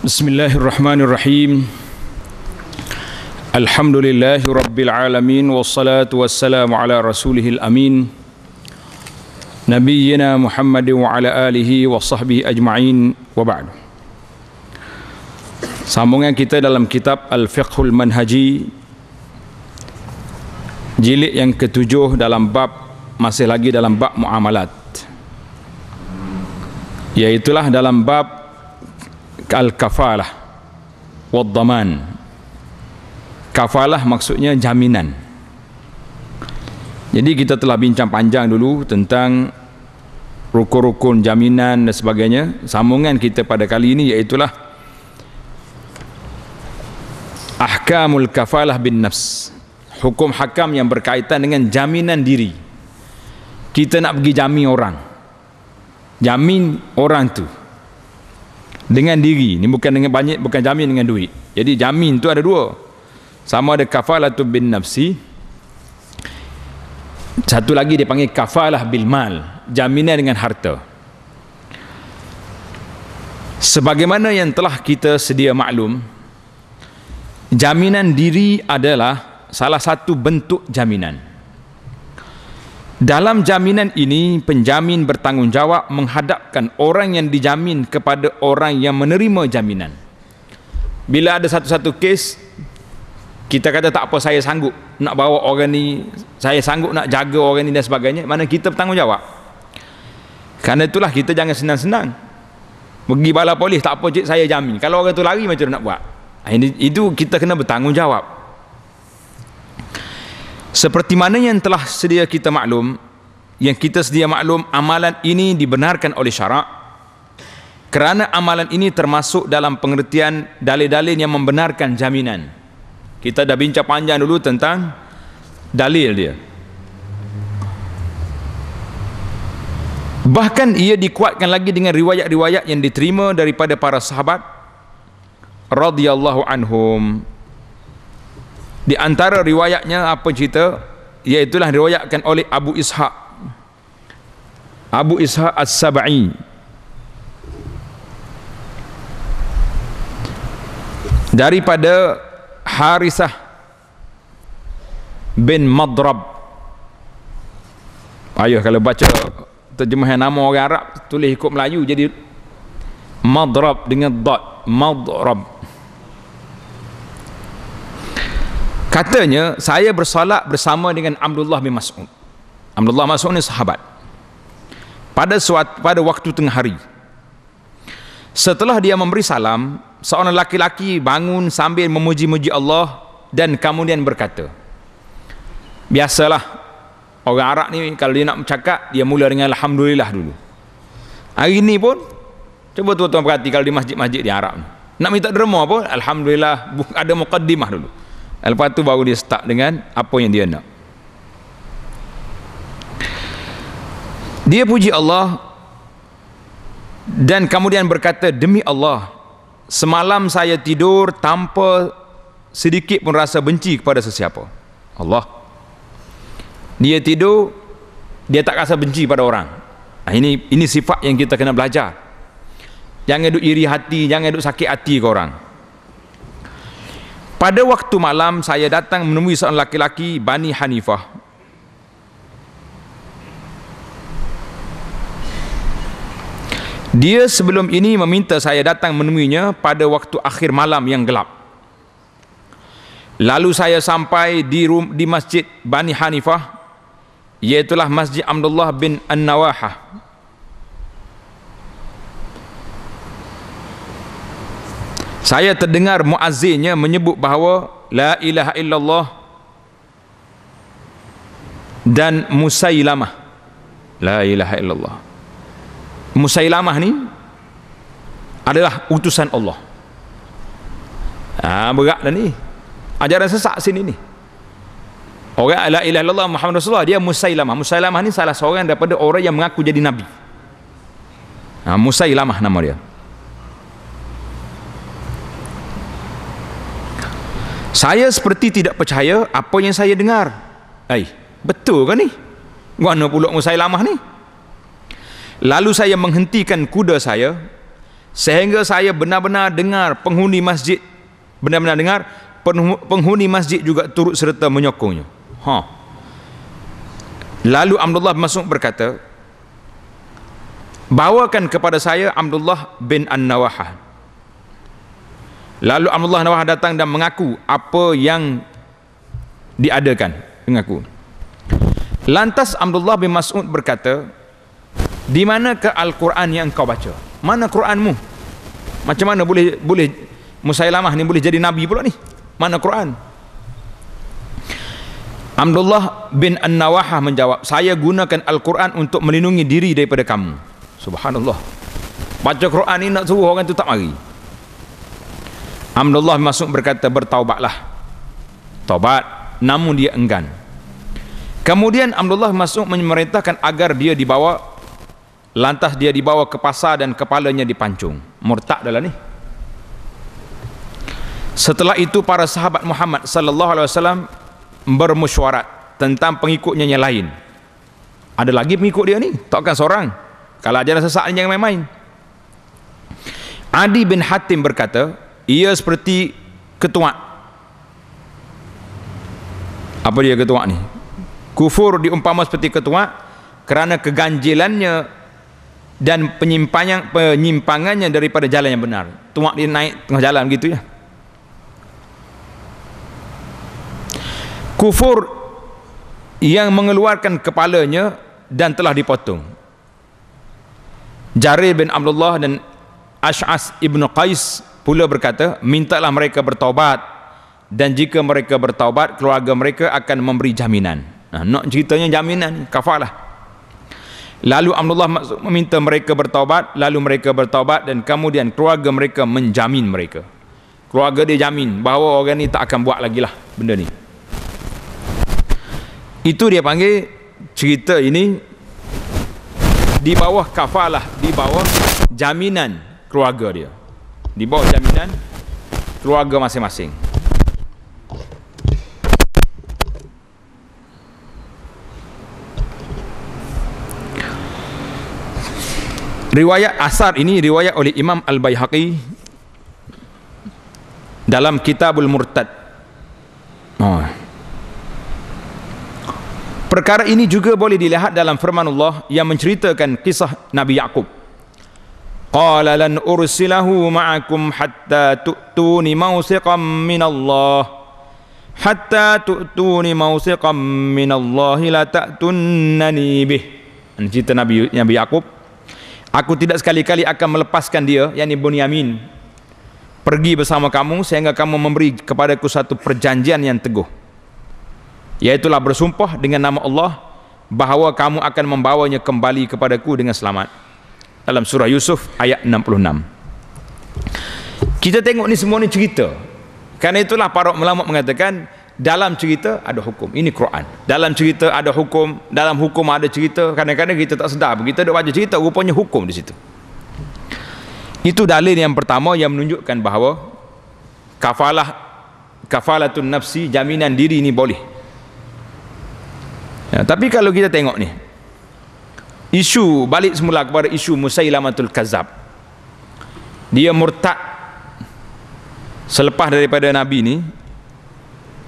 Bismillahirrahmanirrahim Alhamdulillahi Rabbil Alamin Wassalatu wassalamu ala rasulihil amin Nabiyyina Muhammadin wa ala alihi wa sahbihi ajma'in wa ba'du Sambungan kita dalam kitab Al-Fiqhul Manhaji Jilid yang ketujuh dalam bab Masih lagi dalam bab Mu'amalat Yaitulah dalam bab al-kafalah wad-daman kafalah maksudnya jaminan jadi kita telah bincang panjang dulu tentang rukun-rukun jaminan dan sebagainya sambungan kita pada kali ini iaitulah ahkamul kafalah bin nafs hukum hakam yang berkaitan dengan jaminan diri kita nak pergi jamin orang jamin orang tu dengan diri ni bukan dengan banyak bukan jamin dengan duit jadi jamin tu ada dua sama ada kafalah tu bin nafsi satu lagi dia panggil kafalah bil mal jaminan dengan harta sebagaimana yang telah kita sedia maklum jaminan diri adalah salah satu bentuk jaminan dalam jaminan ini, penjamin bertanggungjawab menghadapkan orang yang dijamin kepada orang yang menerima jaminan. Bila ada satu-satu kes, kita kata tak apa saya sanggup nak bawa orang ni, saya sanggup nak jaga orang ni dan sebagainya, mana kita bertanggungjawab. Karena itulah kita jangan senang-senang. Pergi bala polis, tak apa cik saya jamin. Kalau orang tu lari macam nak buat? Ini, itu kita kena bertanggungjawab. Seperti mana yang telah sedia kita maklum, yang kita sedia maklum amalan ini dibenarkan oleh syarak kerana amalan ini termasuk dalam pengertian dalil-dalil yang membenarkan jaminan. Kita dah bincang panjang dulu tentang dalil dia. Bahkan ia dikuatkan lagi dengan riwayat-riwayat yang diterima daripada para sahabat radhiyallahu anhum di antara riwayatnya apa cerita iaitulah diriwayatkan oleh Abu Ishaq Abu Ishaq As-Sab'i daripada Harisah bin Madrab ayuh kalau baca terjemahan nama orang Arab tulis ikut Melayu jadi Madrab dengan Dot Madrab Katanya saya bersolat bersama dengan Abdullah bin Mas'ud. Abdullah bin Mas'ud ni sahabat. Pada suatu pada waktu tengah hari. Setelah dia memberi salam, seorang laki-laki bangun sambil memuji-muji Allah dan kemudian berkata. Biasalah orang Arab ni kalau dia nak bercakap dia mula dengan alhamdulillah dulu. Hari ni pun cuba tuan-tuan perhati kalau di masjid-masjid di Arab ni. Nak minta derma apa? Alhamdulillah ada muqaddimah dulu. Lepas tu baru dia start dengan apa yang dia nak. Dia puji Allah dan kemudian berkata demi Allah semalam saya tidur tanpa sedikit pun rasa benci kepada sesiapa. Allah. Dia tidur dia tak rasa benci pada orang. Nah, ini ini sifat yang kita kena belajar. Jangan duk iri hati, jangan duk sakit hati ke orang. Pada waktu malam saya datang menemui seorang laki-laki Bani Hanifah. Dia sebelum ini meminta saya datang menemuinya pada waktu akhir malam yang gelap. Lalu saya sampai di rum, di masjid Bani Hanifah iaitu masjid Abdullah bin An-Nawahah. saya terdengar muazzinnya menyebut bahawa la ilaha illallah dan musailamah la ilaha illallah musailamah ni adalah utusan Allah ah ha, berat dah ni ajaran sesat sini ni orang la ilaha illallah Muhammad Rasulullah dia musailamah musailamah ni salah seorang daripada orang yang mengaku jadi nabi ha, musailamah nama dia saya seperti tidak percaya apa yang saya dengar. Hai, betul kan ni? Mana pula saya lamah ni? Lalu saya menghentikan kuda saya sehingga saya benar-benar dengar penghuni masjid benar-benar dengar penghuni masjid juga turut serta menyokongnya. Ha. Lalu Abdullah masuk berkata, "Bawakan kepada saya Abdullah bin An-Nawahah." Lalu Allah Nawah datang dan mengaku apa yang diadakan. Mengaku. Lantas Abdullah bin Mas'ud berkata, di mana ke Al-Quran yang kau baca? Mana Quranmu? Macam mana boleh boleh Musailamah ni boleh jadi Nabi pula ni? Mana Quran? Abdullah bin an Nawah menjawab, saya gunakan Al-Quran untuk melindungi diri daripada kamu. Subhanallah. Baca Quran ni nak suruh orang tu tak mari. Abdullah masuk berkata bertaubatlah. Taubat namun dia enggan. Kemudian Abdullah masuk memerintahkan agar dia dibawa lantas dia dibawa ke pasar dan kepalanya dipancung. Murtad dalam ni. Setelah itu para sahabat Muhammad sallallahu alaihi wasallam bermusyawarat tentang pengikutnya yang lain. Ada lagi pengikut dia ni, takkan seorang. Kalau ajaran sesat ni jangan main-main. Adi bin Hatim berkata, ia seperti ketua. apa dia ketua ni kufur diumpama seperti ketua kerana keganjilannya dan penyimpangan penyimpangannya daripada jalan yang benar tuak dia naik tengah jalan gitu ya kufur yang mengeluarkan kepalanya dan telah dipotong Jarir bin Abdullah dan Ash'as ibn Qais pula berkata, mintalah mereka bertaubat dan jika mereka bertaubat, keluarga mereka akan memberi jaminan. Nah, nak ceritanya jaminan, kafalah. Lalu Abdullah meminta mereka bertaubat, lalu mereka bertaubat dan kemudian keluarga mereka menjamin mereka. Keluarga dia jamin bahawa orang ni tak akan buat lagi lah benda ni. Itu dia panggil cerita ini di bawah kafalah, di bawah jaminan keluarga dia di bawah jaminan keluarga masing-masing. Riwayat asar ini riwayat oleh Imam Al-Baihaqi dalam Kitabul Murtad. Oh. Perkara ini juga boleh dilihat dalam firman Allah yang menceritakan kisah Nabi Yakub. قال لن أرسله معكم حتى تؤتوني موثقا من الله حتى تؤتوني موثقا من الله لا تأتونني به cerita Nabi Nabi Yaqub aku tidak sekali-kali akan melepaskan dia yakni Yamin pergi bersama kamu sehingga kamu memberi kepadaku satu perjanjian yang teguh yaitulah bersumpah dengan nama Allah bahawa kamu akan membawanya kembali kepadaku dengan selamat dalam surah Yusuf ayat 66 kita tengok ni semua ni cerita kerana itulah para ulama mengatakan dalam cerita ada hukum ini Quran dalam cerita ada hukum dalam hukum ada cerita kadang-kadang kita tak sedar kita ada baca cerita rupanya hukum di situ itu dalil yang pertama yang menunjukkan bahawa kafalah kafalatun nafsi jaminan diri ini boleh ya, tapi kalau kita tengok ni isu balik semula kepada isu Musailamatul Kazab dia murtad selepas daripada Nabi ni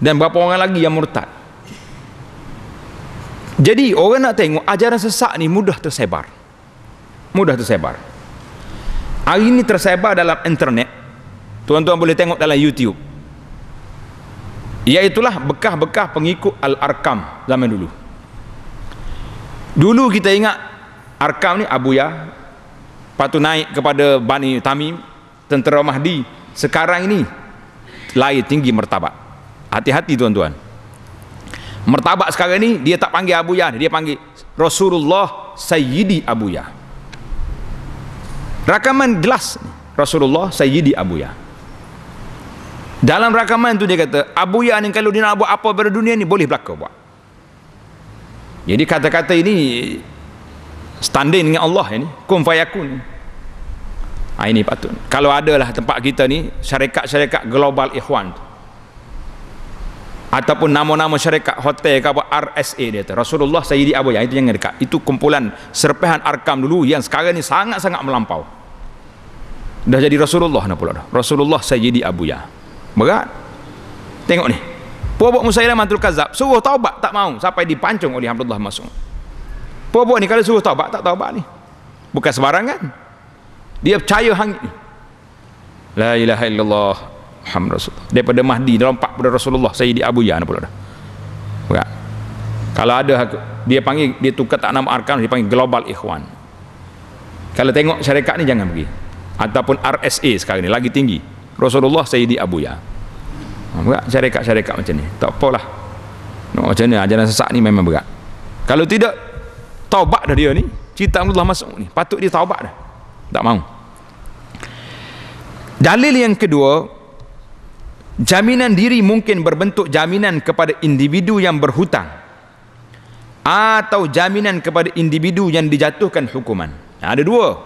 dan berapa orang lagi yang murtad jadi orang nak tengok ajaran sesak ni mudah tersebar mudah tersebar hari ini tersebar dalam internet tuan-tuan boleh tengok dalam YouTube iaitulah bekah-bekah pengikut Al-Arkam zaman dulu dulu kita ingat Arkam ni Abuya patu naik kepada Bani Tamim tentera Mahdi sekarang ini lahir tinggi mertabak hati-hati tuan-tuan mertabak sekarang ini dia tak panggil Abu Abuya dia panggil Rasulullah Sayyidi Abu Abuya rakaman jelas Rasulullah Sayyidi Abu Abuya dalam rakaman tu dia kata Abu Abuya ni kalau dia nak buat apa pada dunia ni boleh berlaku buat jadi kata-kata ini standing dengan Allah ini kum fayakun ha, ini patut kalau adalah tempat kita ni syarikat-syarikat global ikhwan ataupun nama-nama syarikat hotel ke apa RSA dia tu Rasulullah Sayyidi Abu Yahya itu yang dekat itu kumpulan serpehan arkam dulu yang sekarang ni sangat-sangat melampau dah jadi Rasulullah nak pula dah Rasulullah Sayyidi Abu Yahya berat tengok ni Puan-puan Musailamah Tul Kazab suruh taubat tak mau sampai dipancung oleh Abdullah Mas'ud apa-apa ni kalau suruh taubat tak taubat ni. Bukan sembarangan. Dia percaya hang La ilaha illallah Muhammad Rasulullah. Daripada Mahdi dalam 40 Rasulullah Sayyidi Abu Yan pula dah. Bukan. Kalau ada dia panggil dia tukar tak nama arkan dia panggil Global Ikhwan. Kalau tengok syarikat ni jangan pergi. Ataupun RSA sekarang ni lagi tinggi. Rasulullah Sayyidi Abu Ya. Ha, berat syarikat-syarikat macam ni. Tak apalah. No, macam ni ajaran sesak ni memang berat. Kalau tidak taubat dah dia ni cerita Abdullah masuk ni patut dia taubat dah tak mau dalil yang kedua jaminan diri mungkin berbentuk jaminan kepada individu yang berhutang atau jaminan kepada individu yang dijatuhkan hukuman ha, ada dua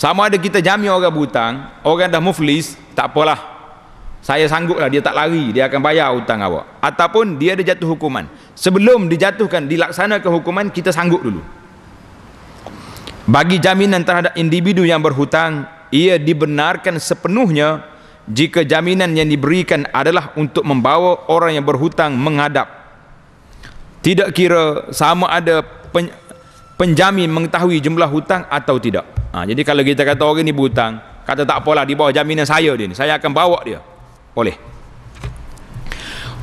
sama ada kita jamin orang berhutang orang dah muflis tak apalah saya sanggup lah dia tak lari dia akan bayar hutang awak ataupun dia ada jatuh hukuman sebelum dijatuhkan dilaksanakan hukuman kita sanggup dulu bagi jaminan terhadap individu yang berhutang ia dibenarkan sepenuhnya jika jaminan yang diberikan adalah untuk membawa orang yang berhutang menghadap tidak kira sama ada pen, penjamin mengetahui jumlah hutang atau tidak ha, jadi kalau kita kata orang ini berhutang kata tak apalah di bawah jaminan saya dia ini, saya akan bawa dia boleh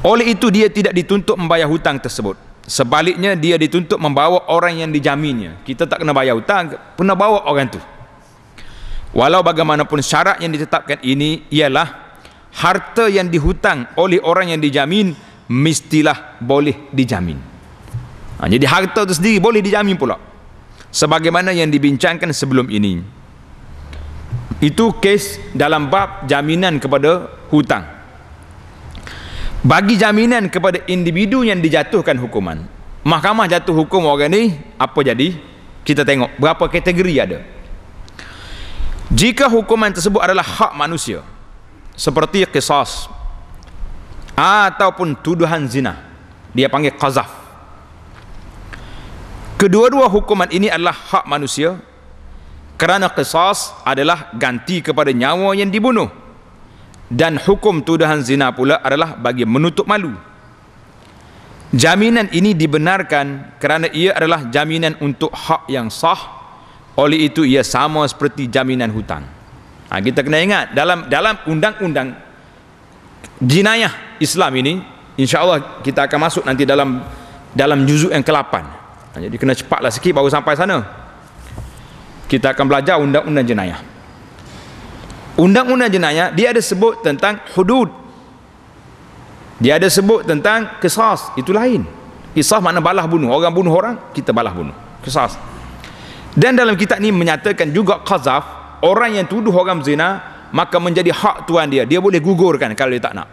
oleh itu dia tidak dituntut membayar hutang tersebut Sebaliknya dia dituntut membawa orang yang dijaminnya. Kita tak kena bayar hutang, kena bawa orang tu. Walau bagaimanapun syarat yang ditetapkan ini ialah harta yang dihutang oleh orang yang dijamin mestilah boleh dijamin. Ha, jadi harta itu sendiri boleh dijamin pula. Sebagaimana yang dibincangkan sebelum ini. Itu kes dalam bab jaminan kepada hutang bagi jaminan kepada individu yang dijatuhkan hukuman mahkamah jatuh hukum orang ni apa jadi kita tengok berapa kategori ada jika hukuman tersebut adalah hak manusia seperti kisas ataupun tuduhan zina dia panggil qazaf kedua-dua hukuman ini adalah hak manusia kerana qisas adalah ganti kepada nyawa yang dibunuh dan hukum tuduhan zina pula adalah bagi menutup malu jaminan ini dibenarkan kerana ia adalah jaminan untuk hak yang sah oleh itu ia sama seperti jaminan hutang ha, kita kena ingat dalam dalam undang-undang jinayah Islam ini insya Allah kita akan masuk nanti dalam dalam juzuk yang ke-8 ha, jadi kena cepatlah sikit baru sampai sana kita akan belajar undang-undang jenayah undang-undang jenayah dia ada sebut tentang hudud dia ada sebut tentang kisah itu lain kisah makna balah bunuh orang bunuh orang kita balah bunuh kisah dan dalam kitab ni menyatakan juga qazaf orang yang tuduh orang zina maka menjadi hak tuan dia dia boleh gugurkan kalau dia tak nak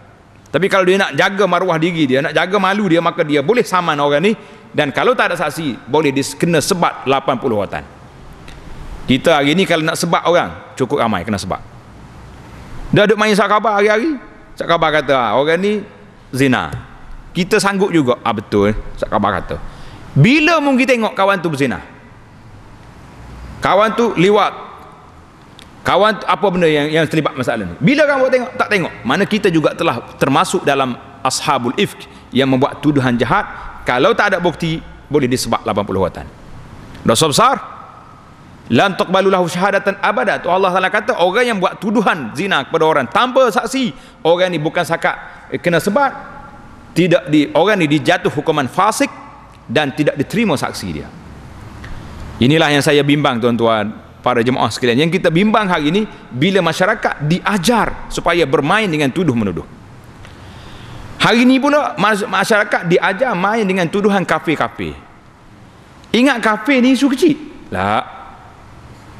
tapi kalau dia nak jaga maruah diri dia nak jaga malu dia maka dia boleh saman orang ni dan kalau tak ada saksi boleh kena sebat 80 watan kita hari ni kalau nak sebat orang cukup ramai kena sebat Dah duk main sakabar hari-hari. Sakabar kata, ah, orang ni zina. Kita sanggup juga. Ah betul, sakabar kata. Bila mungkin tengok kawan tu berzina? Kawan tu liwat. Kawan tu, apa benda yang yang terlibat masalah ni? Bila kamu tengok, tak tengok. Mana kita juga telah termasuk dalam ashabul ifk yang membuat tuduhan jahat. Kalau tak ada bukti, boleh disebab 80 watan. Dosa besar lan taqbalu lahu syahadatan abada tu Allah Taala kata orang yang buat tuduhan zina kepada orang tanpa saksi orang ni bukan sakat eh, kena sebat tidak di orang ni dijatuh hukuman fasik dan tidak diterima saksi dia inilah yang saya bimbang tuan-tuan para jemaah sekalian yang kita bimbang hari ini bila masyarakat diajar supaya bermain dengan tuduh menuduh hari ini pula masyarakat diajar main dengan tuduhan kafe-kafe. ingat kafe ni isu kecil lah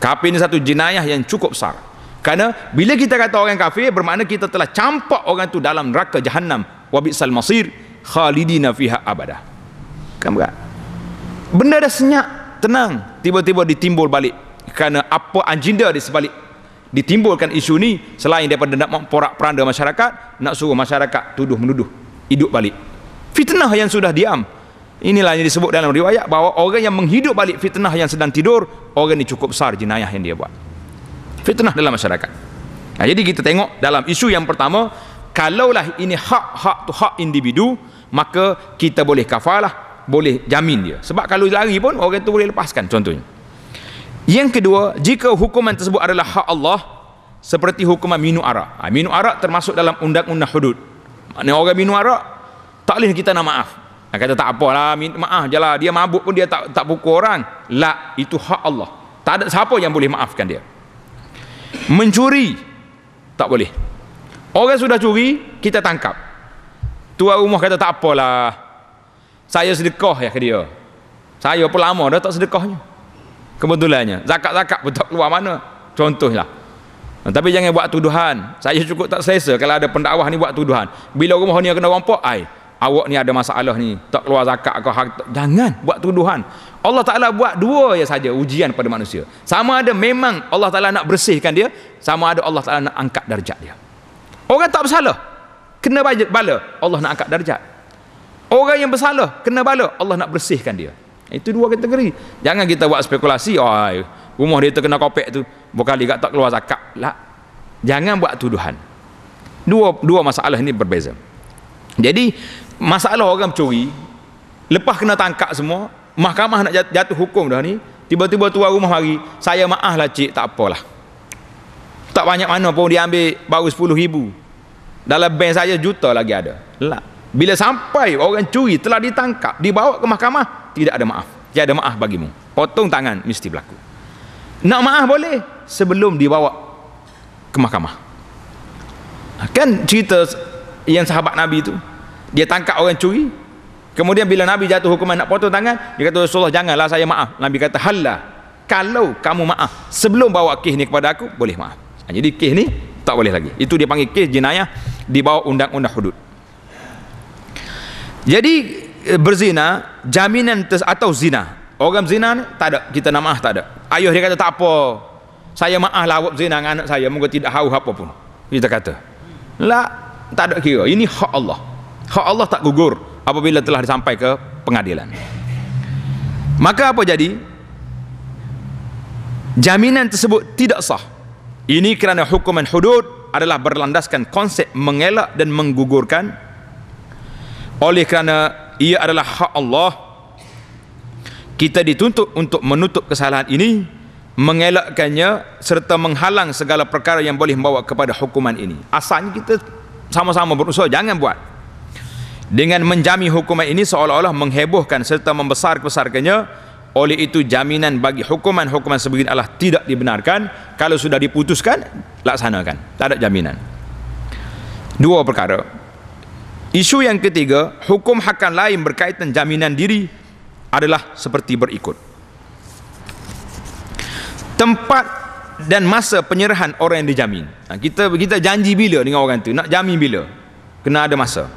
Kafir ini satu jenayah yang cukup besar. Karena bila kita kata orang kafir bermakna kita telah campak orang itu dalam neraka jahanam wabisal masir khalidina fiha abada. Kan berat. Benda dah senyap, tenang, tiba-tiba ditimbul balik. Karena apa anjinda di sebalik ditimbulkan isu ni selain daripada nak memporak peranda masyarakat nak suruh masyarakat tuduh menuduh hidup balik fitnah yang sudah diam Inilah yang disebut dalam riwayat bahawa orang yang menghidup balik fitnah yang sedang tidur, orang ini cukup besar jenayah yang dia buat. Fitnah dalam masyarakat. Nah, jadi kita tengok dalam isu yang pertama, kalaulah ini hak-hak tu hak individu, maka kita boleh kafalah, boleh jamin dia. Sebab kalau lari pun orang itu boleh lepaskan contohnya. Yang kedua, jika hukuman tersebut adalah hak Allah, seperti hukuman minum arak. Ha, minum arak termasuk dalam undang-undang hudud. Maknanya orang minum arak, tak boleh kita nak maaf. Dia kata tak apa lah, maaf je lah. Dia mabuk pun dia tak tak pukul orang. Lah, itu hak Allah. Tak ada siapa yang boleh maafkan dia. Mencuri, tak boleh. Orang sudah curi, kita tangkap. Tua rumah kata tak apa lah. Saya sedekah ya ke dia. Saya pun lama dah tak sedekahnya. Kebetulannya, zakat-zakat pun tak keluar mana. lah. Tapi jangan buat tuduhan. Saya cukup tak selesa kalau ada pendakwah ni buat tuduhan. Bila rumah ni kena rompok, ai awak ni ada masalah ni tak keluar zakat kau harta jangan buat tuduhan Allah Ta'ala buat dua ya saja ujian pada manusia sama ada memang Allah Ta'ala nak bersihkan dia sama ada Allah Ta'ala nak angkat darjat dia orang tak bersalah kena bala Allah nak angkat darjat orang yang bersalah kena bala Allah nak bersihkan dia itu dua kategori jangan kita buat spekulasi oh, rumah dia terkena kopek tu bukan dia tak keluar zakat lah jangan buat tuduhan dua dua masalah ini berbeza jadi masalah orang mencuri lepas kena tangkap semua mahkamah nak jatuh, hukum dah ni tiba-tiba tuan rumah mari saya maaf lah cik tak apalah tak banyak mana pun diambil baru 10 ribu dalam bank saya juta lagi ada lah bila sampai orang curi telah ditangkap dibawa ke mahkamah tidak ada maaf tiada maaf bagimu potong tangan mesti berlaku nak maaf boleh sebelum dibawa ke mahkamah kan cerita yang sahabat Nabi itu dia tangkap orang curi kemudian bila Nabi jatuh hukuman nak potong tangan dia kata Rasulullah janganlah saya maaf Nabi kata halah kalau kamu maaf sebelum bawa kes ni kepada aku boleh maaf ha, jadi kes ni tak boleh lagi itu dia panggil kes jenayah di bawah undang-undang hudud jadi eh, berzina jaminan atau zina orang zina ni tak ada kita nak maaf tak ada ayuh dia kata tak apa saya maaf lah awak zina dengan anak saya moga tidak haus apa pun kita kata lah tak ada kira ini hak Allah hak Allah tak gugur apabila telah disampai ke pengadilan maka apa jadi jaminan tersebut tidak sah ini kerana hukuman hudud adalah berlandaskan konsep mengelak dan menggugurkan oleh kerana ia adalah hak Allah kita dituntut untuk menutup kesalahan ini mengelakkannya serta menghalang segala perkara yang boleh membawa kepada hukuman ini asalnya kita sama-sama berusaha jangan buat dengan menjamin hukuman ini seolah-olah menghebohkan serta membesar-besarkannya oleh itu jaminan bagi hukuman-hukuman sebegini Allah tidak dibenarkan kalau sudah diputuskan laksanakan tak ada jaminan dua perkara isu yang ketiga hukum hakan lain berkaitan jaminan diri adalah seperti berikut tempat dan masa penyerahan orang yang dijamin ha, kita kita janji bila dengan orang itu nak jamin bila kena ada masa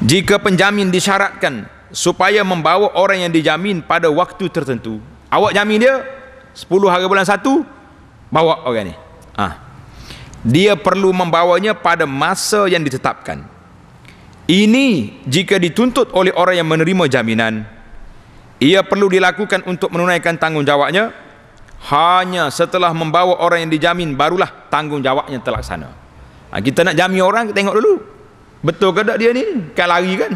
jika penjamin disyaratkan supaya membawa orang yang dijamin pada waktu tertentu awak jamin dia 10 hari bulan 1 bawa orang ni ha. dia perlu membawanya pada masa yang ditetapkan ini jika dituntut oleh orang yang menerima jaminan ia perlu dilakukan untuk menunaikan tanggungjawabnya hanya setelah membawa orang yang dijamin barulah tanggungjawabnya terlaksana ha, kita nak jamin orang tengok dulu Betul ke tak dia ni? Kan lari kan?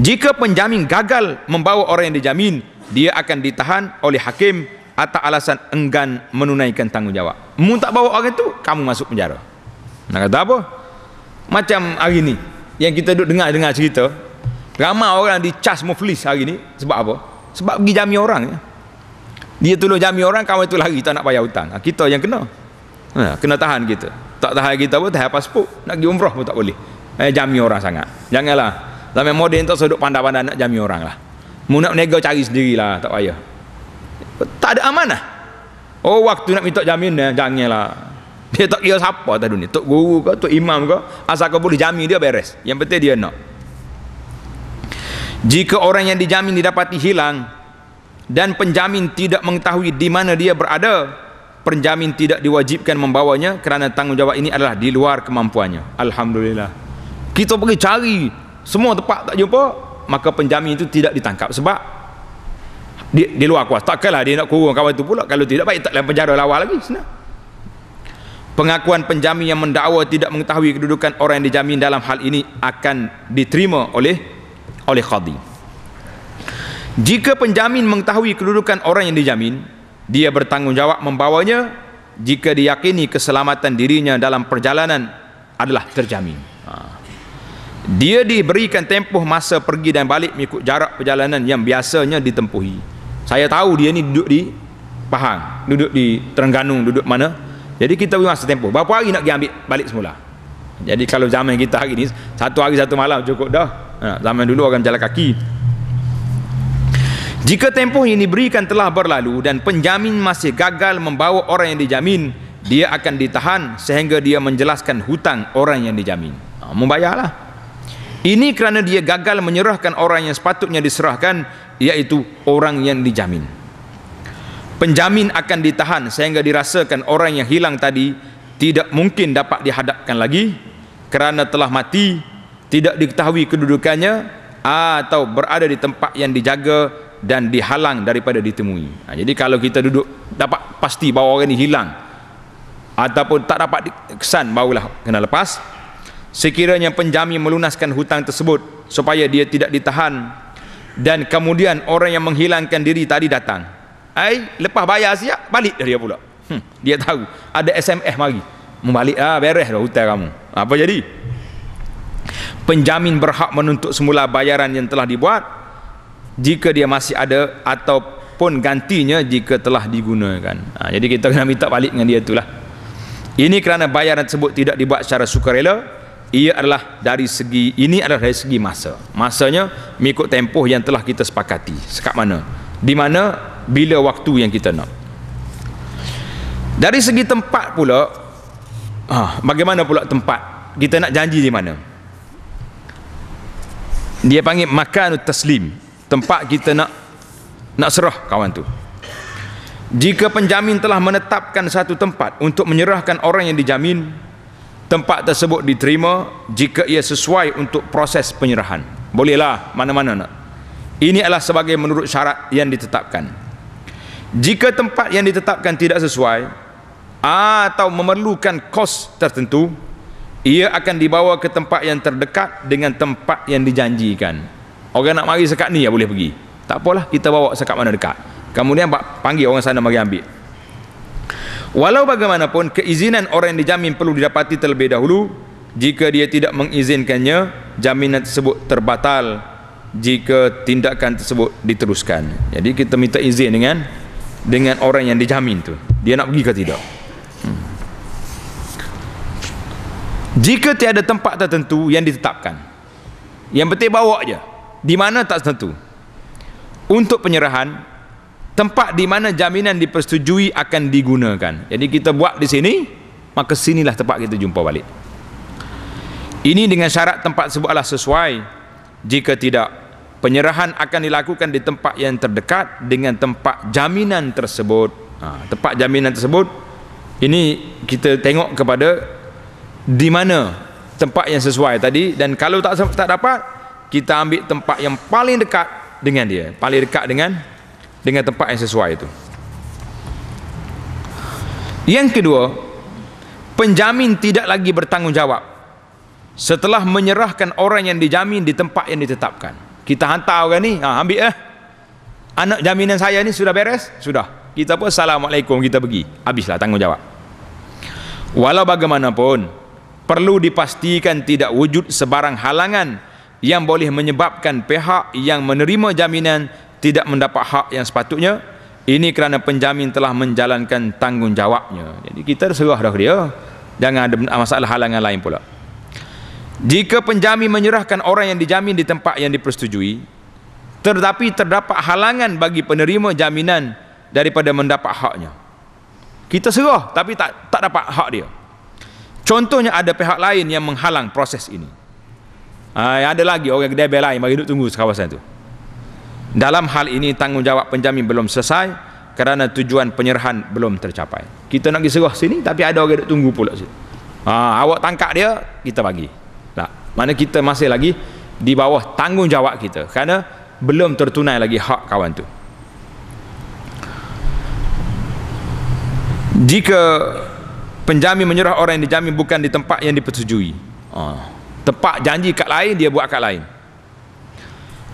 Jika penjamin gagal membawa orang yang dijamin, dia akan ditahan oleh hakim atas alasan enggan menunaikan tanggungjawab. Mu tak bawa orang itu, kamu masuk penjara. Nak kata apa? Macam hari ni yang kita duduk dengar-dengar cerita, ramai orang dicas muflis hari ni sebab apa? Sebab pergi jamin orang. Ya? Dia tolong jamin orang, kamu itu lari tak nak bayar hutang. Ha, kita yang kena. Ha, kena tahan kita. Gitu tak tahan kita pun tahan pasport nak pergi umrah pun tak boleh eh, jami orang sangat janganlah zaman lah, moden tak sedut pandai-pandai nak jami orang lah mu nak nego cari lah, tak payah tak ada amanah oh waktu nak minta jamin eh, janganlah dia tak kira siapa tak dunia tok guru ke tok imam ke asal kau boleh jami dia beres yang penting dia nak jika orang yang dijamin didapati hilang dan penjamin tidak mengetahui di mana dia berada penjamin tidak diwajibkan membawanya kerana tanggungjawab ini adalah di luar kemampuannya Alhamdulillah kita pergi cari semua tempat tak jumpa maka penjamin itu tidak ditangkap sebab di, di luar kuasa takkanlah dia nak kurung kawan itu pula kalau tidak baik tak dalam penjara lawa lagi senang pengakuan penjamin yang mendakwa tidak mengetahui kedudukan orang yang dijamin dalam hal ini akan diterima oleh oleh khadi jika penjamin mengetahui kedudukan orang yang dijamin dia bertanggungjawab membawanya jika diyakini keselamatan dirinya dalam perjalanan adalah terjamin ha. dia diberikan tempoh masa pergi dan balik mengikut jarak perjalanan yang biasanya ditempuhi saya tahu dia ni duduk di Pahang duduk di Terengganu duduk mana jadi kita beri masa tempoh berapa hari nak pergi ambil balik semula jadi kalau zaman kita hari ni satu hari satu malam cukup dah ha, zaman dulu orang jalan kaki jika tempoh yang diberikan telah berlalu dan penjamin masih gagal membawa orang yang dijamin, dia akan ditahan sehingga dia menjelaskan hutang orang yang dijamin. Ha, membayarlah. Ini kerana dia gagal menyerahkan orang yang sepatutnya diserahkan, iaitu orang yang dijamin. Penjamin akan ditahan sehingga dirasakan orang yang hilang tadi tidak mungkin dapat dihadapkan lagi kerana telah mati, tidak diketahui kedudukannya atau berada di tempat yang dijaga dan dihalang daripada ditemui. Ha, jadi kalau kita duduk dapat pasti bahawa orang ini hilang ataupun tak dapat kesan barulah kena lepas. Sekiranya penjami melunaskan hutang tersebut supaya dia tidak ditahan dan kemudian orang yang menghilangkan diri tadi datang. Ai lepas bayar siap balik dia pula. Hmm, dia tahu ada SMS mari. Membalik ah beres dah hutang kamu. Apa jadi? Penjamin berhak menuntut semula bayaran yang telah dibuat jika dia masih ada ataupun gantinya jika telah digunakan ha, jadi kita kena minta balik dengan dia itulah ini kerana bayaran tersebut tidak dibuat secara sukarela ia adalah dari segi ini adalah dari segi masa masanya mengikut tempoh yang telah kita sepakati sekat mana di mana bila waktu yang kita nak dari segi tempat pula ha, bagaimana pula tempat kita nak janji di mana dia panggil makan taslim tempat kita nak nak serah kawan tu jika penjamin telah menetapkan satu tempat untuk menyerahkan orang yang dijamin tempat tersebut diterima jika ia sesuai untuk proses penyerahan bolehlah mana-mana nak ini adalah sebagai menurut syarat yang ditetapkan jika tempat yang ditetapkan tidak sesuai atau memerlukan kos tertentu ia akan dibawa ke tempat yang terdekat dengan tempat yang dijanjikan orang nak mari sekat ni yang boleh pergi tak apalah kita bawa sekat mana dekat kemudian panggil orang sana mari ambil walau bagaimanapun keizinan orang yang dijamin perlu didapati terlebih dahulu jika dia tidak mengizinkannya jaminan tersebut terbatal jika tindakan tersebut diteruskan jadi kita minta izin dengan dengan orang yang dijamin tu dia nak pergi ke tidak hmm. jika tiada tempat tertentu yang ditetapkan yang penting bawa je di mana tak tentu untuk penyerahan tempat di mana jaminan dipersetujui akan digunakan jadi kita buat di sini maka sinilah tempat kita jumpa balik ini dengan syarat tempat sebut adalah sesuai jika tidak penyerahan akan dilakukan di tempat yang terdekat dengan tempat jaminan tersebut ha, tempat jaminan tersebut ini kita tengok kepada di mana tempat yang sesuai tadi dan kalau tak tak dapat kita ambil tempat yang paling dekat dengan dia paling dekat dengan dengan tempat yang sesuai itu yang kedua penjamin tidak lagi bertanggungjawab setelah menyerahkan orang yang dijamin di tempat yang ditetapkan kita hantar orang Ini, ha, ambil eh anak jaminan saya ni sudah beres sudah kita pun assalamualaikum kita pergi habislah tanggungjawab walau bagaimanapun perlu dipastikan tidak wujud sebarang halangan yang boleh menyebabkan pihak yang menerima jaminan tidak mendapat hak yang sepatutnya ini kerana penjamin telah menjalankan tanggungjawabnya jadi kita serah dah dia jangan ada masalah halangan lain pula jika penjamin menyerahkan orang yang dijamin di tempat yang dipersetujui tetapi terdapat halangan bagi penerima jaminan daripada mendapat haknya kita serah tapi tak tak dapat hak dia contohnya ada pihak lain yang menghalang proses ini Uh, ada lagi orang kedai bel lain mari duduk tunggu sekawasan tu. Dalam hal ini tanggungjawab penjamin belum selesai kerana tujuan penyerahan belum tercapai. Kita nak pergi serah sini tapi ada orang duduk tunggu pula situ. Ha, awak tangkap dia, kita bagi. Tak. Mana kita masih lagi di bawah tanggungjawab kita kerana belum tertunai lagi hak kawan tu. Jika penjamin menyerah orang yang dijamin bukan di tempat yang dipersetujui. Ah. Uh tepat janji kat lain dia buat kat lain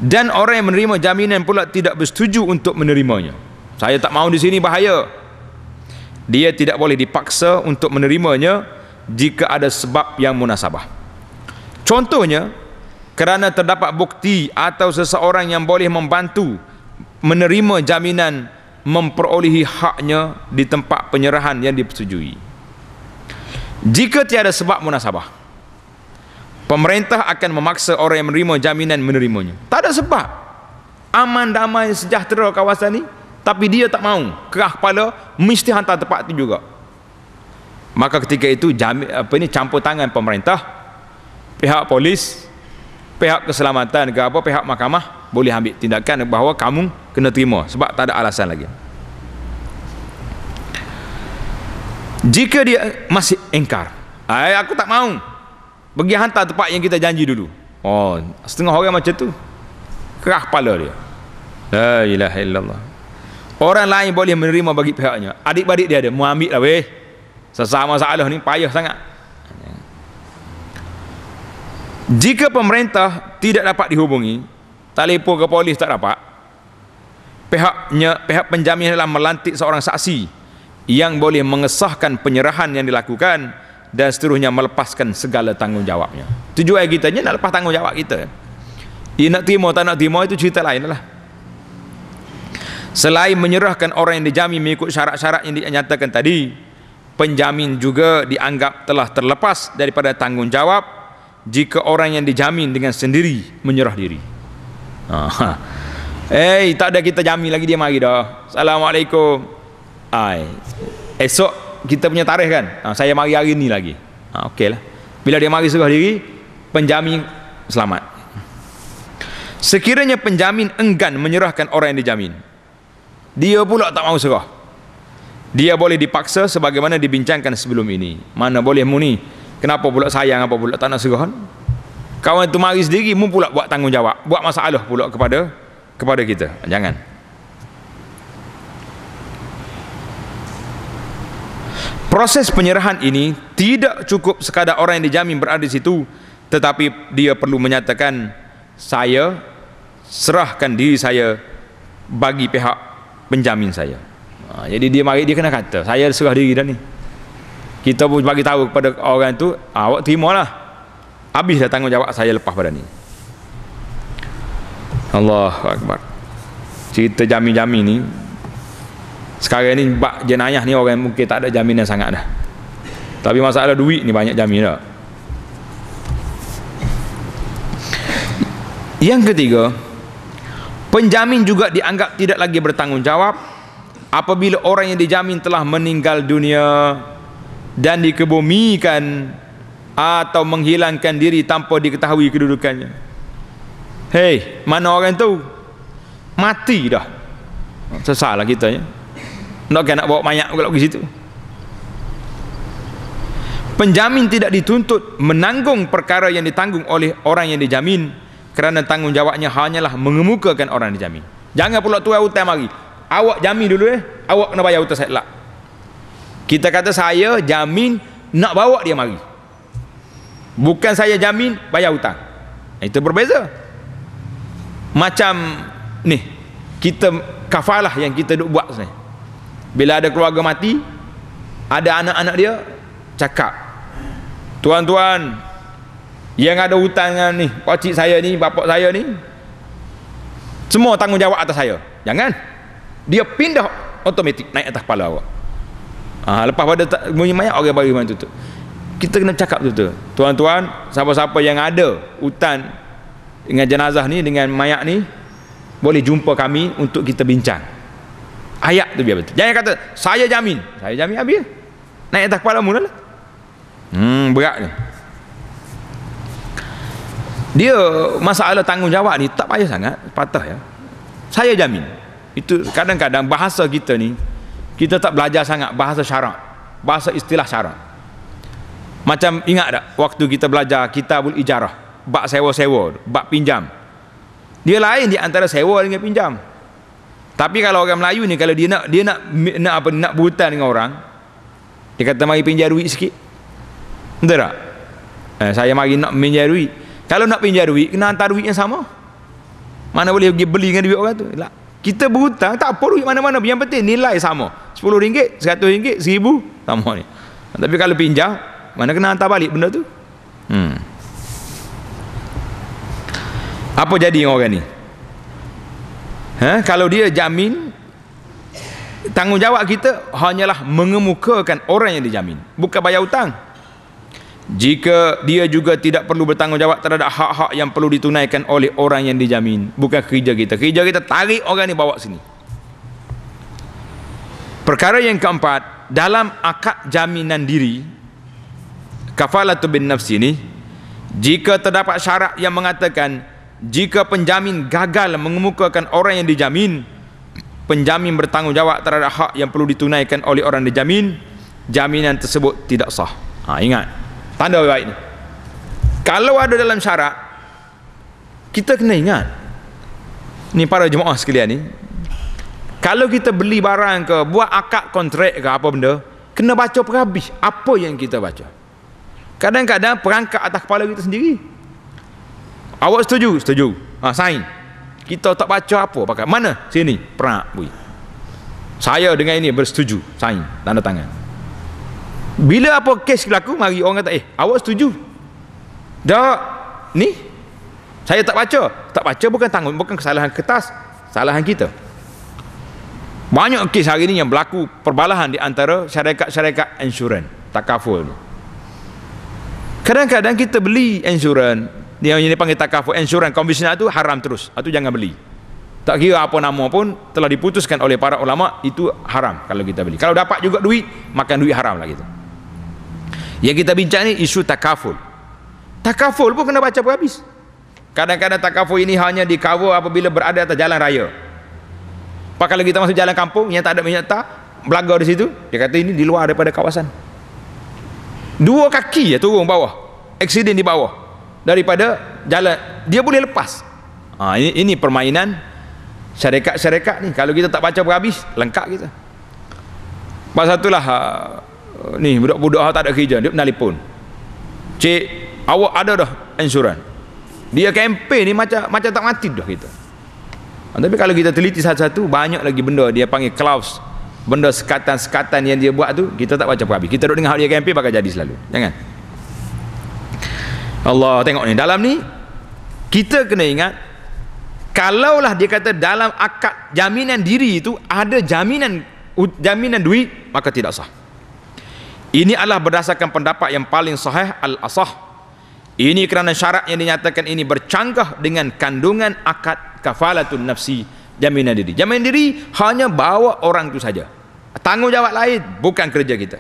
dan orang yang menerima jaminan pula tidak bersetuju untuk menerimanya saya tak mau di sini bahaya dia tidak boleh dipaksa untuk menerimanya jika ada sebab yang munasabah contohnya kerana terdapat bukti atau seseorang yang boleh membantu menerima jaminan memperolehi haknya di tempat penyerahan yang dipersetujui jika tiada sebab munasabah pemerintah akan memaksa orang yang menerima jaminan menerimanya tak ada sebab aman damai sejahtera kawasan ni tapi dia tak mau kerah kepala mesti hantar tempat tu juga maka ketika itu jamin, apa ini campur tangan pemerintah pihak polis pihak keselamatan ke apa pihak mahkamah boleh ambil tindakan bahawa kamu kena terima sebab tak ada alasan lagi jika dia masih engkar aku tak mau pergi hantar tempat yang kita janji dulu oh setengah orang macam tu kerah kepala dia la ilaha illallah orang lain boleh menerima bagi pihaknya adik-adik dia ada mau ambil lah weh sesama masalah ni payah sangat jika pemerintah tidak dapat dihubungi telefon ke polis tak dapat pihaknya pihak penjamin dalam melantik seorang saksi yang boleh mengesahkan penyerahan yang dilakukan dan seterusnya melepaskan segala tanggungjawabnya tujuan kita ni nak lepas tanggungjawab kita dia nak terima tak nak terima itu cerita lain lah selain menyerahkan orang yang dijamin mengikut syarat-syarat yang dinyatakan tadi penjamin juga dianggap telah terlepas daripada tanggungjawab jika orang yang dijamin dengan sendiri menyerah diri Aha. eh tak ada kita jamin lagi dia mari dah Assalamualaikum Ay. esok kita punya tarikh kan ha, saya mari hari ni lagi ha, ok lah bila dia mari sebuah diri penjamin selamat sekiranya penjamin enggan menyerahkan orang yang dijamin dia pula tak mau serah dia boleh dipaksa sebagaimana dibincangkan sebelum ini mana boleh muni kenapa pula sayang apa pula tak nak serah kawan itu mari sendiri mu pula buat tanggungjawab buat masalah pula kepada kepada kita jangan Proses penyerahan ini tidak cukup sekadar orang yang dijamin berada di situ, tetapi dia perlu menyatakan saya serahkan diri saya bagi pihak penjamin saya. Ha, jadi dia mari dia kena kata saya serah diri dah ni. Kita pun bagi tahu kepada orang tu ah, awak terimalah. Habis dah tanggungjawab saya lepas pada ni. Allah Cerita jamin-jamin ni sekarang ni bak jenayah ni orang mungkin tak ada jaminan sangat dah tapi masalah duit ni banyak jaminan yang ketiga penjamin juga dianggap tidak lagi bertanggungjawab apabila orang yang dijamin telah meninggal dunia dan dikebumikan atau menghilangkan diri tanpa diketahui kedudukannya hei mana orang tu mati dah sesalah kita ya Bukan nak bawa mayat kalau pergi situ. Penjamin tidak dituntut menanggung perkara yang ditanggung oleh orang yang dijamin kerana tanggungjawabnya hanyalah mengemukakan orang yang dijamin. Jangan pula tuai hutang mari. Awak jamin dulu eh. Awak kena bayar hutang saya lah. Kita kata saya jamin nak bawa dia mari. Bukan saya jamin bayar hutang. Itu berbeza. Macam ni. Kita kafalah yang kita duk buat sebenarnya bila ada keluarga mati ada anak-anak dia cakap tuan-tuan yang ada hutang dengan ni pakcik saya ni bapak saya ni semua tanggungjawab atas saya jangan dia pindah otomatik naik atas kepala awak ha, lepas pada bunyi mayat orang bagi mana tutup kita kena cakap tu tu. tuan-tuan siapa-siapa yang ada hutan dengan jenazah ni dengan mayat ni boleh jumpa kami untuk kita bincang ayat tu biar betul. Jangan kata saya jamin. Saya jamin habis. Naik atas kepala mula lah. Hmm berat ni. Dia masalah tanggungjawab ni tak payah sangat patah ya. Saya jamin. Itu kadang-kadang bahasa kita ni kita tak belajar sangat bahasa syarak, bahasa istilah syarak. Macam ingat tak waktu kita belajar kitabul ijarah, bab sewa-sewa, bab pinjam. Dia lain di antara sewa dengan pinjam. Tapi kalau orang Melayu ni kalau dia nak dia nak nak apa nak berhutang dengan orang, dia kata mari pinjam duit sikit. Betul tak? Eh, saya mari nak pinjam duit. Kalau nak pinjam duit kena hantar duit yang sama. Mana boleh pergi beli dengan duit orang tu? Tak. Lah, kita berhutang tak apa duit mana-mana yang penting nilai sama. RM10, RM100, RM1000 sama ni. Tapi kalau pinjam mana kena hantar balik benda tu? Hmm. Apa jadi dengan orang ni? Ha? Kalau dia jamin, tanggungjawab kita hanyalah mengemukakan orang yang dijamin. Bukan bayar hutang. Jika dia juga tidak perlu bertanggungjawab terhadap hak-hak yang perlu ditunaikan oleh orang yang dijamin. Bukan kerja kita. Kerja kita tarik orang ini bawa sini. Perkara yang keempat, dalam akad jaminan diri, kafalatu bin nafsi ini, jika terdapat syarat yang mengatakan jika penjamin gagal mengemukakan orang yang dijamin penjamin bertanggungjawab terhadap hak yang perlu ditunaikan oleh orang dijamin jaminan tersebut tidak sah ha, ingat tanda baik ini kalau ada dalam syarat kita kena ingat ni para jemaah sekalian ni kalau kita beli barang ke buat akad kontrak ke apa benda kena baca perhabis apa yang kita baca kadang-kadang perangkat atas kepala kita sendiri Awak setuju? Setuju. Ha, sign. Kita tak baca apa pakai. Mana? Sini. Perak. Bui. Saya dengan ini bersetuju. Sign. Tanda tangan. Bila apa kes berlaku, mari orang kata, eh, awak setuju? Tak. Ni? Saya tak baca. Tak baca bukan tanggung, bukan kesalahan kertas. Kesalahan kita. Banyak kes hari ini yang berlaku perbalahan di antara syarikat-syarikat insurans. Takaful ni. Kadang-kadang kita beli insurans, dia yang dipanggil takaful insurans konvensional itu haram terus itu ah, jangan beli tak kira apa nama pun telah diputuskan oleh para ulama itu haram kalau kita beli kalau dapat juga duit makan duit haram lah gitu yang kita bincang ni isu takaful takaful pun kena baca pun habis kadang-kadang takaful ini hanya di cover apabila berada atas jalan raya Pak kalau kita masuk jalan kampung yang tak ada minyak tak belagau di situ dia kata ini di luar daripada kawasan dua kaki ya turun bawah eksiden di bawah daripada jalan dia boleh lepas ha, ini, ini permainan syarikat-syarikat ni kalau kita tak baca berhabis lengkap kita pas satulah ha, ni budak-budak tak ada kerja dia menelpon cik awak ada dah insuran dia kempen ni macam macam tak mati dah kita ha, tapi kalau kita teliti satu-satu banyak lagi benda dia panggil klaus benda sekatan-sekatan yang dia buat tu kita tak baca berhabis kita duduk dengar dia kempen bakal jadi selalu jangan Allah tengok ni dalam ni kita kena ingat kalaulah dia kata dalam akad jaminan diri itu ada jaminan jaminan duit maka tidak sah ini adalah berdasarkan pendapat yang paling sahih al-asah ini kerana syarat yang dinyatakan ini bercanggah dengan kandungan akad kafalatun nafsi jaminan diri jaminan diri hanya bawa orang itu saja tanggungjawab lain bukan kerja kita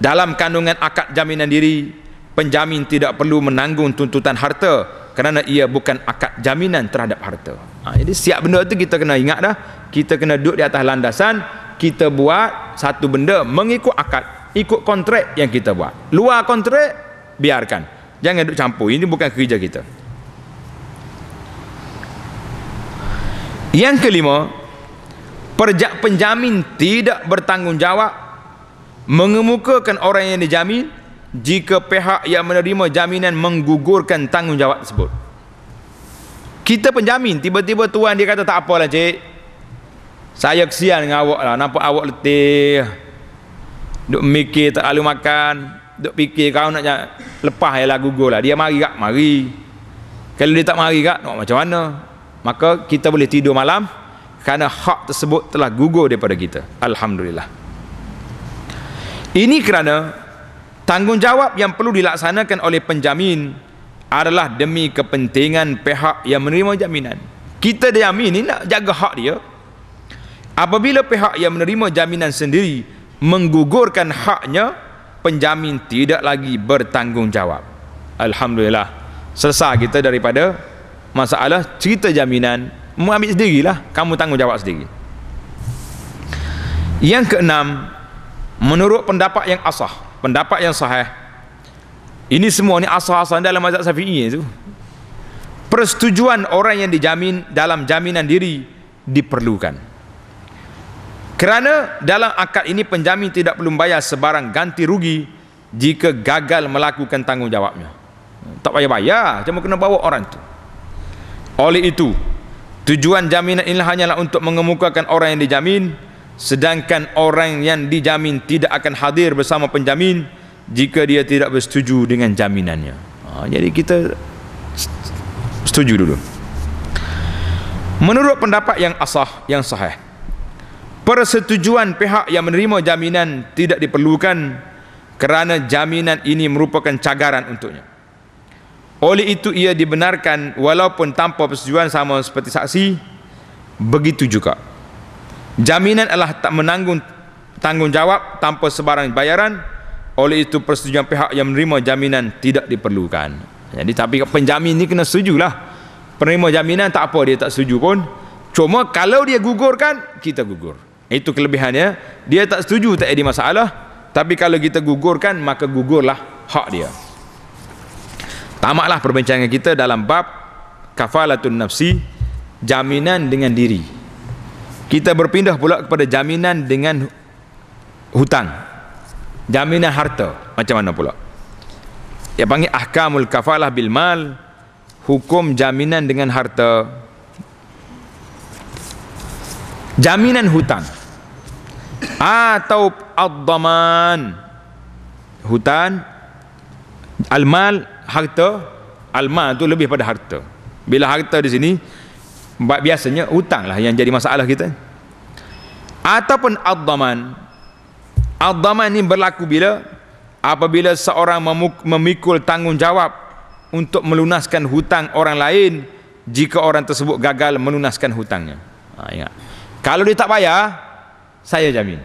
dalam kandungan akad jaminan diri penjamin tidak perlu menanggung tuntutan harta kerana ia bukan akad jaminan terhadap harta. Ha, jadi siap benda tu kita kena ingat dah. Kita kena duduk di atas landasan kita buat satu benda mengikut akad, ikut kontrak yang kita buat. Luar kontrak biarkan. Jangan duduk campur. Ini bukan kerja kita. Yang kelima, perjak penjamin tidak bertanggungjawab mengemukakan orang yang dijamin jika pihak yang menerima jaminan menggugurkan tanggungjawab tersebut kita penjamin tiba-tiba tuan dia kata tak apalah cik saya kesian dengan awak lah nampak awak letih duk mikir tak lalu makan duk fikir kau nak lepas ialah ya gugur lah dia mari kak mari kalau dia tak mari kak nak macam mana maka kita boleh tidur malam kerana hak tersebut telah gugur daripada kita Alhamdulillah ini kerana Tanggungjawab yang perlu dilaksanakan oleh penjamin adalah demi kepentingan pihak yang menerima jaminan. Kita jamin ini nak jaga hak dia. Apabila pihak yang menerima jaminan sendiri menggugurkan haknya, penjamin tidak lagi bertanggungjawab. Alhamdulillah, selesai kita daripada masalah cerita jaminan, mengambil sendirilah, kamu tanggungjawab sendiri. Yang keenam, menurut pendapat yang asah, pendapat yang sahih ini semua ni asal-asal dalam mazhab syafi'i tu. persetujuan orang yang dijamin dalam jaminan diri diperlukan kerana dalam akad ini penjamin tidak perlu bayar sebarang ganti rugi jika gagal melakukan tanggungjawabnya tak payah bayar cuma kena bawa orang tu oleh itu tujuan jaminan ini hanyalah untuk mengemukakan orang yang dijamin sedangkan orang yang dijamin tidak akan hadir bersama penjamin jika dia tidak bersetuju dengan jaminannya ha, jadi kita setuju dulu menurut pendapat yang asah yang sahih persetujuan pihak yang menerima jaminan tidak diperlukan kerana jaminan ini merupakan cagaran untuknya oleh itu ia dibenarkan walaupun tanpa persetujuan sama seperti saksi begitu juga Jaminan adalah tak menanggung tanggungjawab tanpa sebarang bayaran oleh itu persetujuan pihak yang menerima jaminan tidak diperlukan. Jadi tapi penjamin ini kena setuju lah. Penerima jaminan tak apa dia tak setuju pun. Cuma kalau dia gugurkan, kita gugur. Itu kelebihannya. Dia tak setuju tak ada masalah. Tapi kalau kita gugurkan, maka gugurlah hak dia. Tamatlah perbincangan kita dalam bab kafalatun nafsi, jaminan dengan diri kita berpindah pula kepada jaminan dengan hutang jaminan harta macam mana pula dia panggil ahkamul kafalah bil mal hukum jaminan dengan harta jaminan hutang atau ad-daman hutang al mal harta al mal tu lebih pada harta bila harta di sini sebab biasanya hutanglah yang jadi masalah kita. Ataupun ad-daman. Ad-daman ini berlaku bila apabila seorang memikul tanggungjawab untuk melunaskan hutang orang lain jika orang tersebut gagal melunaskan hutangnya. Ha, ingat. Kalau dia tak bayar, saya jamin.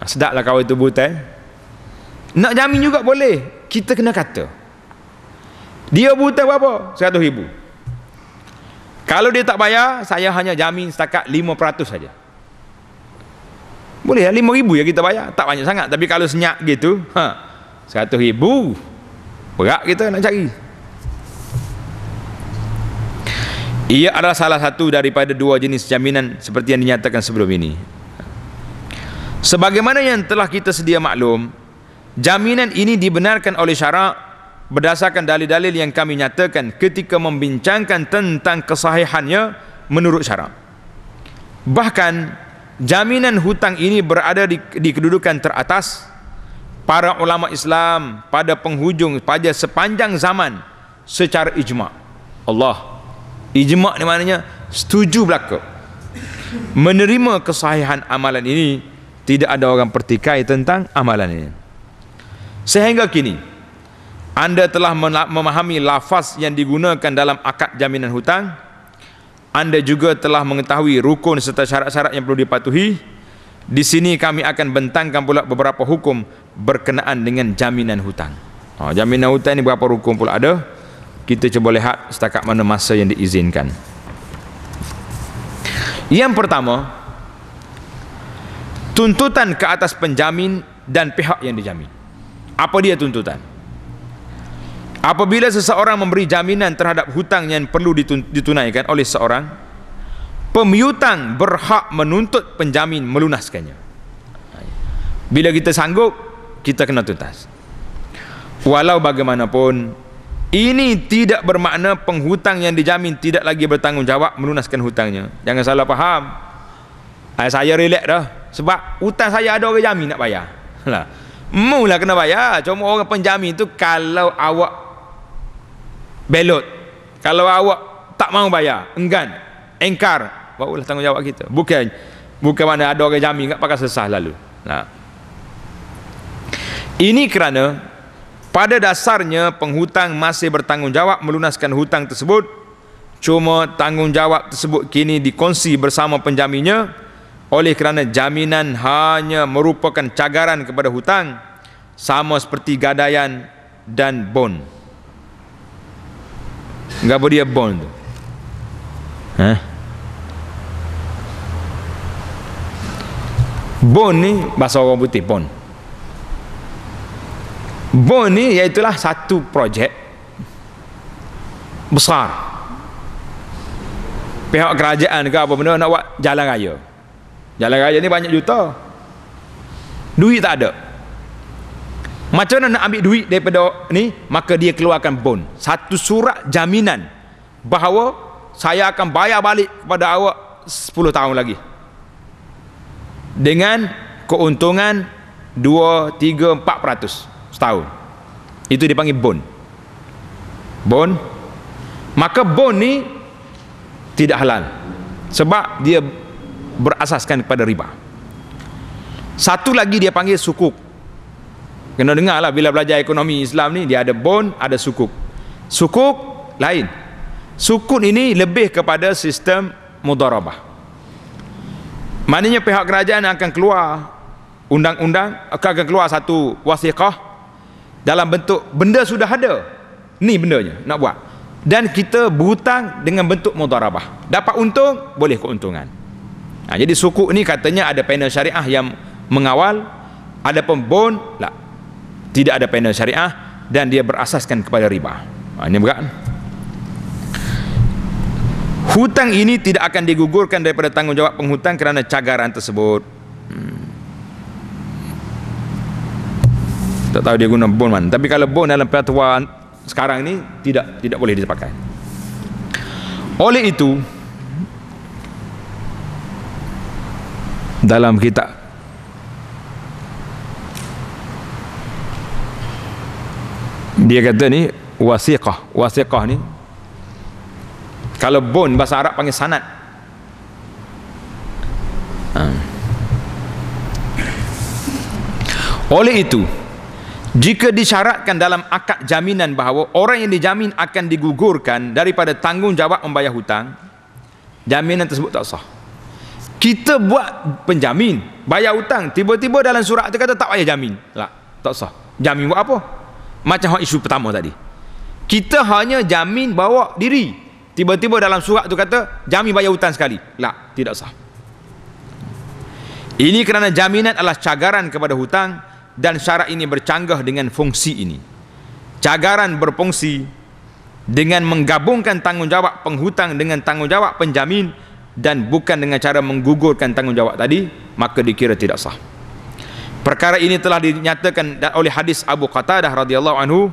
Ha, sedaklah kawan itu buta. Eh? Nak jamin juga boleh. Kita kena kata. Dia buta berapa? 100 ribu. Kalau dia tak bayar, saya hanya jamin setakat 5% saja. Boleh ya, 5 ribu ya kita bayar. Tak banyak sangat. Tapi kalau senyap gitu, ha, 100 ribu. Berat kita nak cari. Ia adalah salah satu daripada dua jenis jaminan seperti yang dinyatakan sebelum ini. Sebagaimana yang telah kita sedia maklum, jaminan ini dibenarkan oleh syarak berdasarkan dalil-dalil yang kami nyatakan ketika membincangkan tentang kesahihannya menurut syarak. Bahkan jaminan hutang ini berada di, di kedudukan teratas para ulama Islam pada penghujung pada sepanjang zaman secara ijma. Allah ijma ni maknanya setuju belaka menerima kesahihan amalan ini tidak ada orang pertikai tentang amalan ini sehingga kini anda telah memahami lafaz yang digunakan dalam akad jaminan hutang. Anda juga telah mengetahui rukun serta syarat-syarat yang perlu dipatuhi. Di sini kami akan bentangkan pula beberapa hukum berkenaan dengan jaminan hutang. Oh, jaminan hutang ini berapa rukun pula ada? Kita cuba lihat setakat mana masa yang diizinkan. Yang pertama, tuntutan ke atas penjamin dan pihak yang dijamin. Apa dia tuntutan? Apabila seseorang memberi jaminan terhadap hutang yang perlu ditunaikan oleh seorang Pemiutang berhak menuntut penjamin melunaskannya Bila kita sanggup, kita kena tuntas Walau bagaimanapun Ini tidak bermakna penghutang yang dijamin tidak lagi bertanggungjawab melunaskan hutangnya Jangan salah faham ah, Saya relax dah Sebab hutang saya ada orang jamin nak bayar lah, Mula kena bayar Cuma orang penjamin tu kalau awak belot kalau awak tak mau bayar enggan engkar barulah tanggungjawab kita bukan bukan mana ada orang jamin enggak. pakai sesah lalu nah. ini kerana pada dasarnya penghutang masih bertanggungjawab melunaskan hutang tersebut cuma tanggungjawab tersebut kini dikongsi bersama penjaminnya oleh kerana jaminan hanya merupakan cagaran kepada hutang sama seperti gadaian dan bond Enggak boleh dia bond, tu. Ha? Bon ni bahasa orang putih bon. Bon ni iaitu satu projek besar. Pihak kerajaan ke apa benda nak buat jalan raya. Jalan raya ni banyak juta. Duit tak ada. Macam mana nak ambil duit daripada ni? Maka dia keluarkan bond. Satu surat jaminan bahawa saya akan bayar balik kepada awak 10 tahun lagi. Dengan keuntungan 2, 3, 4% setahun. Itu dipanggil bond. Bond. Maka bond ni tidak halal. Sebab dia berasaskan kepada riba. Satu lagi dia panggil sukuk kena dengar lah bila belajar ekonomi Islam ni dia ada bond, ada sukuk sukuk lain sukuk ini lebih kepada sistem mudarabah maknanya pihak kerajaan akan keluar undang-undang akan keluar satu wasiqah dalam bentuk benda sudah ada ni bendanya nak buat dan kita berhutang dengan bentuk mudarabah dapat untung boleh keuntungan nah, ha, jadi sukuk ni katanya ada panel syariah yang mengawal ada pembon lah tidak ada panel syariah dan dia berasaskan kepada riba ha, ini bukan hutang ini tidak akan digugurkan daripada tanggungjawab penghutang kerana cagaran tersebut hmm. tak tahu dia guna bon man tapi kalau bon dalam fatwa sekarang ini tidak tidak boleh dipakai oleh itu dalam kitab dia kata ni wasiqah wasiqah ni kalau bone bahasa Arab panggil sanat hmm. Ha. oleh itu jika disyaratkan dalam akad jaminan bahawa orang yang dijamin akan digugurkan daripada tanggungjawab membayar hutang jaminan tersebut tak sah kita buat penjamin bayar hutang tiba-tiba dalam surat tu kata tak payah jamin tak, tak sah jamin buat apa macam hak isu pertama tadi kita hanya jamin bawa diri tiba-tiba dalam surat tu kata jamin bayar hutang sekali tak tidak sah ini kerana jaminan adalah cagaran kepada hutang dan syarat ini bercanggah dengan fungsi ini cagaran berfungsi dengan menggabungkan tanggungjawab penghutang dengan tanggungjawab penjamin dan bukan dengan cara menggugurkan tanggungjawab tadi maka dikira tidak sah Perkara ini telah dinyatakan oleh hadis Abu Qatadah radhiyallahu anhu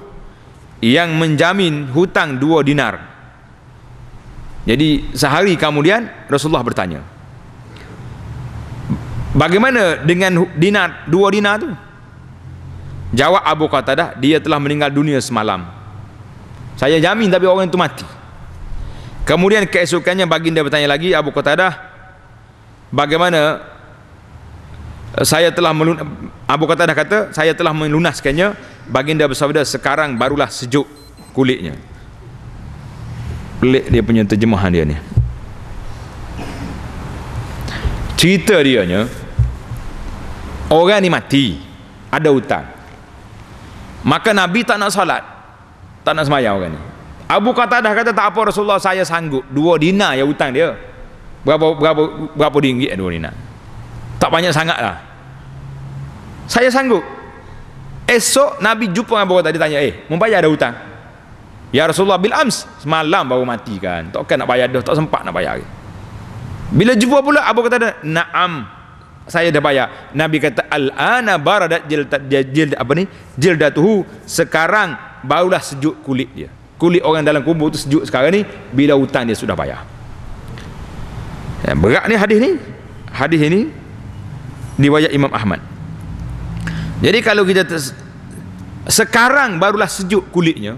yang menjamin hutang dua dinar. Jadi sehari kemudian Rasulullah bertanya, bagaimana dengan dinar dua dinar itu? Jawab Abu Qatadah, dia telah meninggal dunia semalam. Saya jamin tapi orang itu mati. Kemudian keesokannya baginda bertanya lagi Abu Qatadah, bagaimana saya telah melun Abu kata dah kata saya telah melunaskannya baginda bersabda sekarang barulah sejuk kulitnya pelik dia punya terjemahan dia ni cerita dia nya orang ni mati ada hutang maka Nabi tak nak salat tak nak semayang orang ni Abu kata dah kata tak apa Rasulullah saya sanggup dua dina ya hutang dia berapa berapa berapa ringgit dua dina tak banyak sangat lah saya sanggup esok Nabi jumpa dengan orang tadi tanya eh membayar ada hutang Ya Rasulullah bil ams semalam baru mati kan takkan nak bayar dah tak sempat nak bayar bila jumpa pula Abu kata na'am saya dah bayar Nabi kata al-ana baradat jild, jil apa ni jildatuhu sekarang barulah sejuk kulit dia kulit orang dalam kubur tu sejuk sekarang ni bila hutang dia sudah bayar eh, berat ni hadis ni hadis ini riwayat Imam Ahmad jadi kalau kita sekarang barulah sejuk kulitnya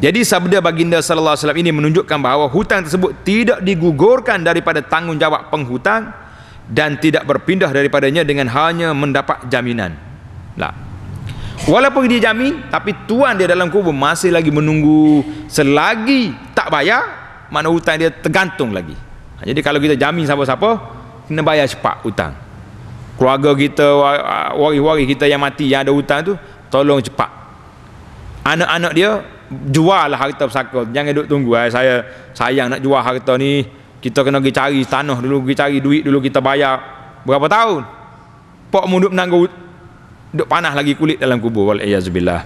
jadi sabda baginda sallallahu alaihi wasallam ini menunjukkan bahawa hutang tersebut tidak digugurkan daripada tanggungjawab penghutang dan tidak berpindah daripadanya dengan hanya mendapat jaminan. Lah. Walaupun dia jamin tapi tuan dia dalam kubur masih lagi menunggu selagi tak bayar mana hutang dia tergantung lagi. Jadi kalau kita jamin siapa-siapa kena bayar cepat hutang keluarga kita waris-waris kita yang mati yang ada hutang tu tolong cepat anak-anak dia jual lah harta pesaka jangan duduk tunggu eh. saya sayang nak jual harta ni kita kena pergi cari tanah dulu pergi cari duit dulu kita bayar berapa tahun pok mu duduk menanggu duduk panah lagi kulit dalam kubur walayyazubillah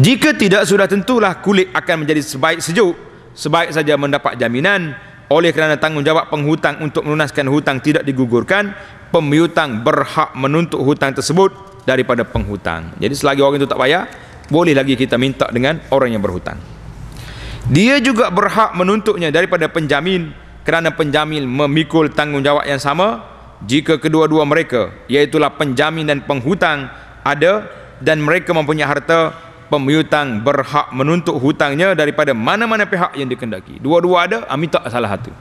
jika tidak sudah tentulah kulit akan menjadi sebaik sejuk sebaik saja mendapat jaminan oleh kerana tanggungjawab penghutang untuk melunaskan hutang tidak digugurkan pemiutang berhak menuntut hutang tersebut daripada penghutang jadi selagi orang itu tak bayar boleh lagi kita minta dengan orang yang berhutang dia juga berhak menuntutnya daripada penjamin kerana penjamin memikul tanggungjawab yang sama jika kedua-dua mereka iaitulah penjamin dan penghutang ada dan mereka mempunyai harta pemutang berhak menuntut hutangnya daripada mana-mana pihak yang dikendaki. Dua-dua ada, amin ah, tak salah satu.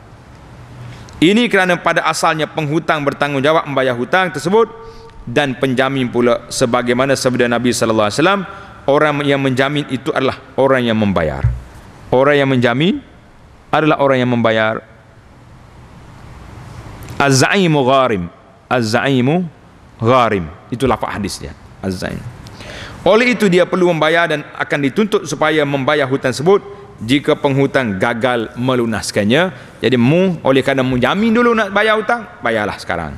Ini kerana pada asalnya penghutang bertanggungjawab membayar hutang tersebut dan penjamin pula sebagaimana sabda Nabi sallallahu alaihi wasallam, orang yang menjamin itu adalah orang yang membayar. Orang yang menjamin adalah orang yang membayar. Az-za'imu gharim. Az-za'imu gharim. Itu lafaz hadisnya. Az-za'imu oleh itu dia perlu membayar dan akan dituntut supaya membayar hutang tersebut jika penghutang gagal melunaskannya. Jadi mu oleh kerana mu jamin dulu nak bayar hutang, bayarlah sekarang.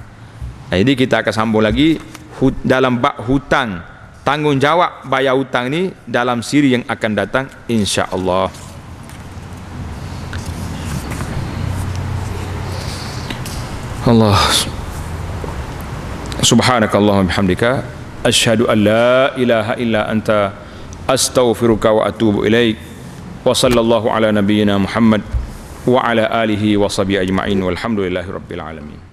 Jadi kita akan sambung lagi hut, dalam bab hutang tanggungjawab bayar hutang ni dalam siri yang akan datang insya-Allah. Allah Subhanakallahumma bihamdika Ashhadu an la ilaha illa anta astaghfiruka wa atubu ilaih. Wa sallallahu ala nabiyyina Muhammad wa ala alihi wa sahbihi ajma'in. Walhamdulillahirabbil alamin.